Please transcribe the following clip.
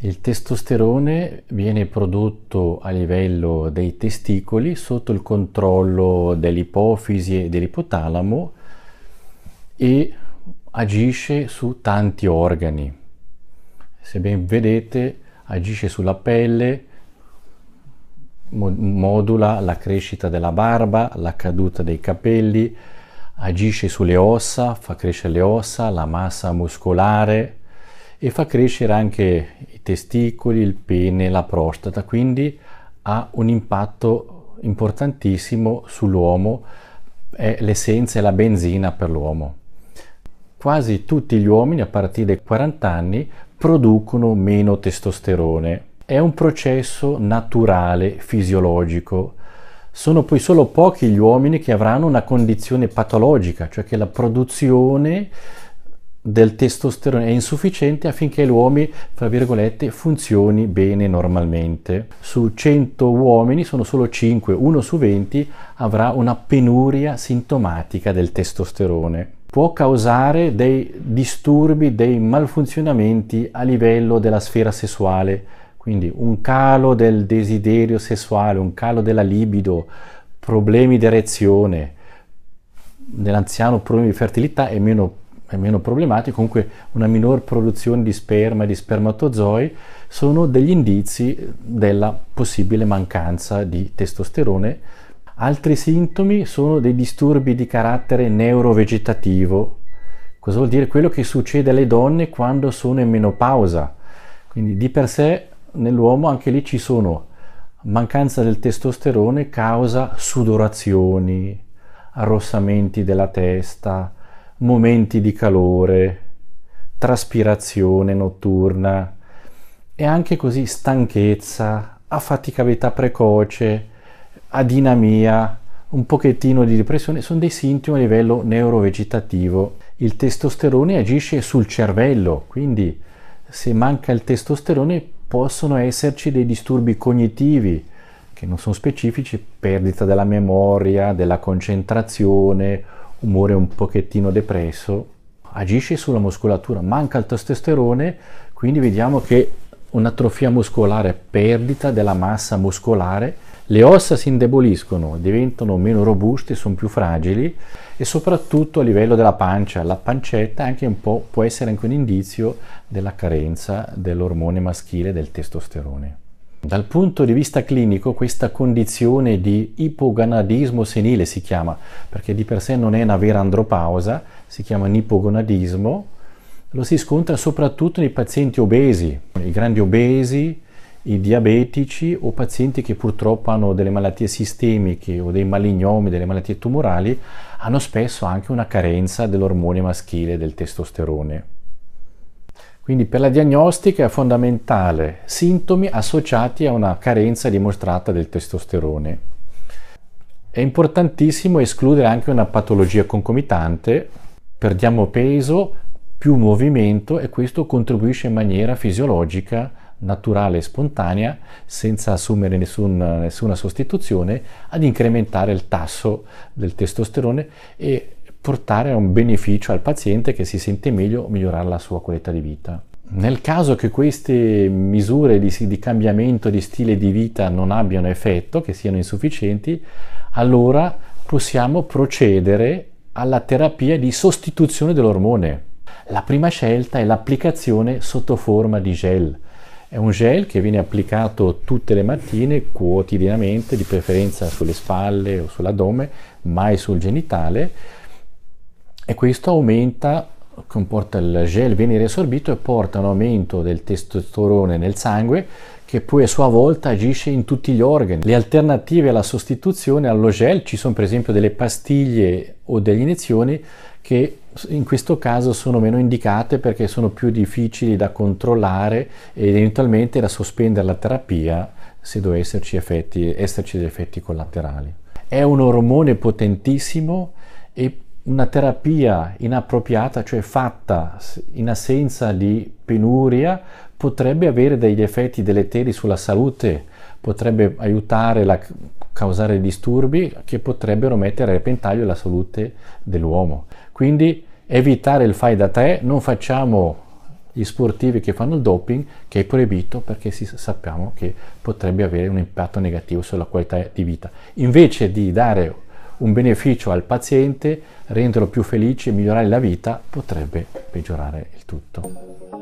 Il testosterone viene prodotto a livello dei testicoli sotto il controllo dell'ipofisi e dell'ipotalamo e agisce su tanti organi. Se ben vedete agisce sulla pelle, modula la crescita della barba, la caduta dei capelli, agisce sulle ossa, fa crescere le ossa, la massa muscolare e fa crescere anche i testicoli, il pene, la prostata, quindi ha un impatto importantissimo sull'uomo, è l'essenza e la benzina per l'uomo. Quasi tutti gli uomini a partire dai 40 anni producono meno testosterone. È un processo naturale, fisiologico, sono poi solo pochi gli uomini che avranno una condizione patologica, cioè che la produzione del testosterone è insufficiente affinché l'uomo, fra virgolette, funzioni bene normalmente. Su 100 uomini sono solo 5, uno su 20 avrà una penuria sintomatica del testosterone. Può causare dei disturbi, dei malfunzionamenti a livello della sfera sessuale, quindi un calo del desiderio sessuale, un calo della libido, problemi di erezione, nell'anziano problemi di fertilità è meno, è meno problematico, comunque una minor produzione di sperma e di spermatozoi sono degli indizi della possibile mancanza di testosterone. Altri sintomi sono dei disturbi di carattere neurovegetativo. Cosa vuol dire? Quello che succede alle donne quando sono in menopausa. Quindi di per sé nell'uomo anche lì ci sono mancanza del testosterone causa sudorazioni, arrossamenti della testa, momenti di calore, traspirazione notturna e anche così stanchezza, affaticabilità precoce, adinamia, un pochettino di depressione, sono dei sintomi a livello neurovegetativo. Il testosterone agisce sul cervello, quindi se manca il testosterone possono esserci dei disturbi cognitivi che non sono specifici, perdita della memoria, della concentrazione, umore un pochettino depresso, agisce sulla muscolatura, manca il testosterone, quindi vediamo che un'atrofia muscolare, perdita della massa muscolare, le ossa si indeboliscono, diventano meno robuste, sono più fragili e soprattutto a livello della pancia, la pancetta può essere anche un indizio della carenza dell'ormone maschile del testosterone. Dal punto di vista clinico questa condizione di ipogonadismo senile si chiama, perché di per sé non è una vera andropausa, si chiama un ipogonadismo, lo si scontra soprattutto nei pazienti obesi, i grandi obesi, i diabetici o pazienti che purtroppo hanno delle malattie sistemiche o dei malignomi, delle malattie tumorali, hanno spesso anche una carenza dell'ormone maschile del testosterone. Quindi per la diagnostica è fondamentale sintomi associati a una carenza dimostrata del testosterone. È importantissimo escludere anche una patologia concomitante, perdiamo peso, più movimento e questo contribuisce in maniera fisiologica naturale e spontanea, senza assumere nessun, nessuna sostituzione, ad incrementare il tasso del testosterone e portare un beneficio al paziente che si sente meglio, migliorare la sua qualità di vita. Nel caso che queste misure di, di, cambiamento di stile di vita non abbiano effetto, che siano insufficienti, allora possiamo procedere alla terapia di sostituzione dell'ormone. La prima scelta è l'applicazione sotto forma di gel è un gel che viene applicato tutte le mattine quotidianamente, di preferenza sulle spalle o sull'addome, mai sul genitale e questo aumenta comporta il gel viene riassorbito e porta un aumento del testosterone nel sangue che poi a sua volta agisce in tutti gli organi. Le alternative alla sostituzione allo gel ci sono per esempio delle pastiglie o delle iniezioni che in questo caso sono meno indicate perché sono più difficili da controllare ed eventualmente da sospendere la terapia se dovessero esserci degli effetti collaterali. È un ormone potentissimo e una terapia inappropriata, cioè fatta in assenza di penuria, potrebbe avere degli effetti deleteri sulla salute, potrebbe aiutare a causare disturbi che potrebbero mettere a repentaglio la salute dell'uomo. Quindi evitare il fai da te, non facciamo gli sportivi che fanno il doping, che è proibito perché si, sappiamo che potrebbe avere un impatto negativo sulla qualità di vita. Invece di dare un beneficio al paziente, renderlo più felice, e migliorare la vita, potrebbe peggiorare il tutto.